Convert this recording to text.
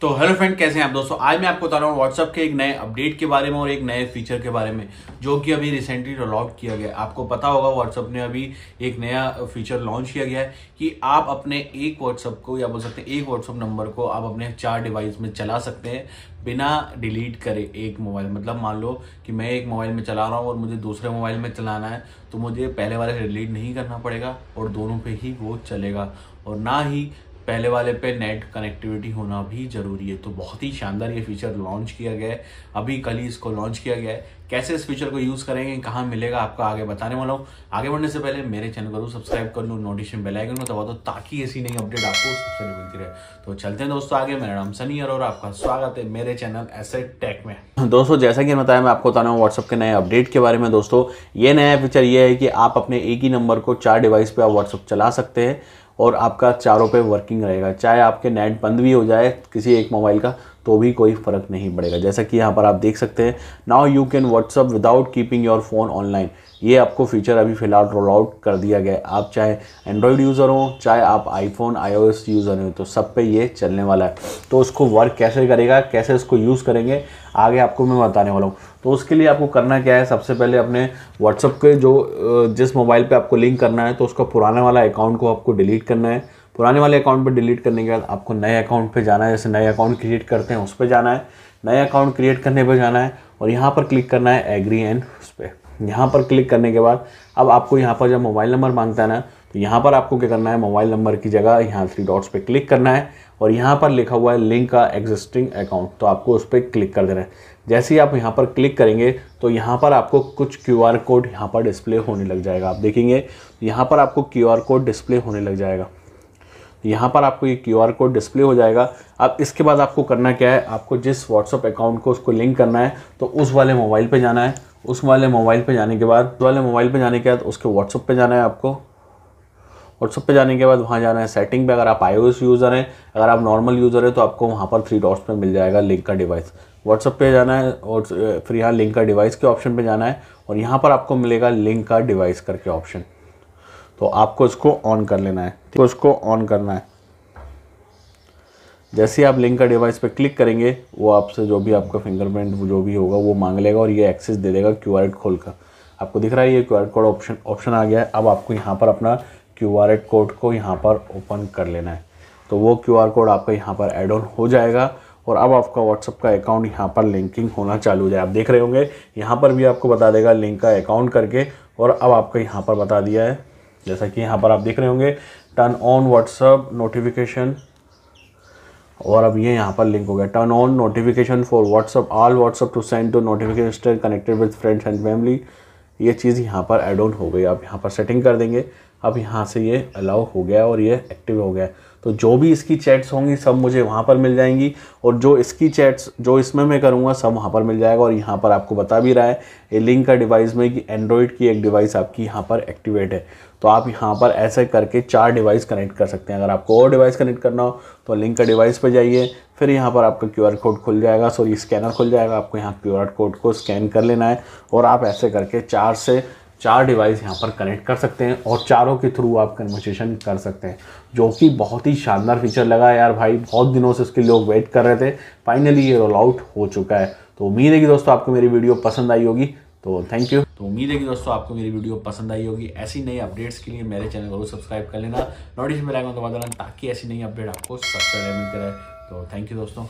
तो hello friend कैसे हैं आप दोस्तों आज मैं आपको बता रहा हूँ व्हाट्सअप के एक नए अपडेट के बारे में और एक नए फीचर के बारे में जो कि अभी रिसेंटली रोल आउट किया गया आपको पता होगा व्हाट्सअप ने अभी एक नया फीचर लॉन्च किया गया है कि आप अपने एक व्हाट्सअप को या बोल सकते हैं एक व्हाट्सअप नंबर को आप अपने चार डिवाइस में चला सकते हैं बिना डिलीट करे एक मोबाइल मतलब मान लो कि मैं एक मोबाइल में चला रहा हूँ और मुझे दूसरे मोबाइल में चलाना है तो मुझे पहले वाले से डिलीट नहीं करना पड़ेगा और दोनों पे ही वो चलेगा और ना ही पहले वाले पे नेट कनेक्टिविटी होना भी ज़रूरी है तो बहुत ही शानदार ये फीचर लॉन्च किया गया है अभी कल ही इसको लॉन्च किया गया है कैसे इस फीचर को यूज़ करेंगे कहाँ मिलेगा आपको आगे बताने वाला हूँ आगे बढ़ने से पहले मेरे चैनल को सब्सक्राइब कर लूँ नोटिफिकेशन बेलाइकन आइकन को दबा दो ताकि ऐसी नई अपडेट आपको सबसे मिलती रहे तो चलते हैं दोस्तों आगे मेरा नाम सनी और आपका स्वागत है मेरे चैनल एसेट टेक में दोस्तों जैसा कि बताया मैं आपको बता रहा हूँ व्हाट्सअप के नए अपडेट के बारे में दोस्तों ये नया फीचर ये है कि आप अपने एक ही नंबर को चार डिवाइस पर आप व्हाट्सअप चला सकते हैं और आपका चारों पे वर्किंग रहेगा चाहे आपके नेट बंद भी हो जाए किसी एक मोबाइल का तो भी कोई फ़र्क नहीं पड़ेगा जैसा कि यहाँ पर आप देख सकते हैं now you can WhatsApp without keeping your phone online ये आपको फीचर अभी फ़िलहाल रोल आउट कर दिया गया है आप चाहे एंड्रॉयड यूज़र हो चाहे आप आईफोन आईओएस यूज़र हो तो सब पे ये चलने वाला है तो उसको वर्क कैसे करेगा कैसे उसको यूज़ करेंगे आगे आपको मैं बताने वाला हूँ तो उसके लिए आपको करना क्या है सबसे पहले अपने व्हाट्सअप के जो जिस मोबाइल पर आपको लिंक करना है तो उसका पुराना वाला अकाउंट को आपको डिलीट करना है पुराने वाले अकाउंट पर डिलीट करने के बाद आपको नए अकाउंट पर जाना है जैसे नए अकाउंट क्रिएट करते हैं उस पर जाना है नए अकाउंट क्रिएट करने पर जाना है और यहाँ पर क्लिक करना है एग्री एंड उस पर यहाँ पर क्लिक करने के बाद अब आपको यहाँ पर जब मोबाइल नंबर मांगता है ना तो यहाँ पर आपको क्या करना है मोबाइल नंबर की जगह यहाँ थ्री डॉट्स पे क्लिक करना है और यहाँ पर लिखा हुआ है लिंक का एग्जिस्टिंग अकाउंट तो आपको उस पर क्लिक कर देना है जैसे ही आप यहाँ पर क्लिक करेंगे तो यहाँ पर आपको कुछ क्यू आर कोड यहाँ पर डिस्प्ले होने लग जाएगा आप देखेंगे यहाँ पर आपको क्यू आर कोड डिस्प्ले होने लग जाएगा यहाँ पर आपको ये क्यू आर कोड डिस्प्ले हो जाएगा अब इसके बाद आपको करना क्या है आपको जिस व्हाट्सअप अकाउंट को उसको लिंक करना है तो उस वाले मोबाइल पर जाना है उस वाले मोबाइल पर जाने के बाद उस वाले मोबाइल पर जाने के बाद उसके व्हाट्सअप पर जाना है आपको व्हाट्सअप पे जाने के बाद वहाँ जाना है सेटिंग पे अगर आप आई यूज़र हैं अगर आप नॉर्मल यूज़र हैं तो आपको वहाँ पर थ्री डॉट्स पे मिल जाएगा लिंक का डिवाइस व्हाट्सअप पे जाना है और फिर यहाँ लिंक का डिवाइस के ऑप्शन पे जाना है और यहाँ पर आपको मिलेगा लिंक का डिवाइस करके ऑप्शन तो आपको इसको ऑन कर लेना है तो इसको ऑन करना है जैसे आप लिंक का डिवाइस पर क्लिक करेंगे वो आपसे जो भी आपका फिंगरप्रिंट जो भी होगा वो मांग लेगा और ये एक्सेस दे देगा क्यू आर खोल कर आपको दिख रहा है ये Q R code option option आ गया है अब आपको यहाँ पर अपना क्यू आर कोड को यहाँ पर ओपन कर लेना है तो वो क्यू आर कोड आपका यहाँ पर एड ऑन हो जाएगा और अब आपका व्हाट्सअप का अकाउंट यहाँ पर लिंकिंग होना चालू हो जाए आप देख रहे होंगे यहाँ पर भी आपको बता देगा लिंक का अकाउंट करके और अब आपका यहाँ पर बता दिया है जैसा कि यहाँ पर आप देख रहे होंगे टर्न ऑन व्हाट्सअप नोटिफिकेशन और अब ये यहाँ पर लिंक हो गया turn on notification for WhatsApp all WhatsApp to send to notification connected with friends and family ये चीज़ यहाँ पर एड ऑन हो गई आप यहाँ पर सेटिंग कर देंगे अब यहाँ से ये अलाउ हो गया और ये एक्टिव हो गया तो जो भी इसकी चैट्स होंगी सब मुझे वहाँ पर मिल जाएंगी और जो इसकी चैट्स जो इसमें मैं करूँगा सब वहाँ पर मिल जाएगा और यहाँ पर आपको बता भी रहा है ये लिंक का डिवाइस में कि एंड्रॉयड की एक डिवाइस आपकी यहाँ पर एक्टिवेट है तो आप यहाँ पर ऐसे करके चार डिवाइस कनेक्ट कर सकते हैं अगर आपको और डिवाइस कनेक्ट करना हो तो लिंक का डिवाइस पर जाइए फिर यहाँ पर आपका क्यू कोड खुल जाएगा सॉरी स्कैनर खुल जाएगा आपको यहाँ क्यू कोड को स्कैन कर लेना है और आप ऐसे करके चार से चार डिवाइस यहाँ पर कनेक्ट कर सकते हैं और चारों के थ्रू आप कन्वर्सेशन कर सकते हैं जो कि बहुत ही शानदार फीचर लगा यार भाई बहुत दिनों से उसके लोग वेट कर रहे थे फाइनली ये रोल आउट हो चुका है तो उम्मीद है कि दोस्तों आपको मेरी वीडियो पसंद आई होगी तो थैंक यू तो उम्मीद है कि दोस्तों आपको मेरी वीडियो पसंद आई होगी ऐसी नई अपडेट्स के लिए मेरे चैनल को सब्सक्राइब कर लेना नोटिस में लाएगा दबा देना ताकि ऐसी नई अपडेट आपको सबसे मिलते रहे तो थैंक यू दोस्तों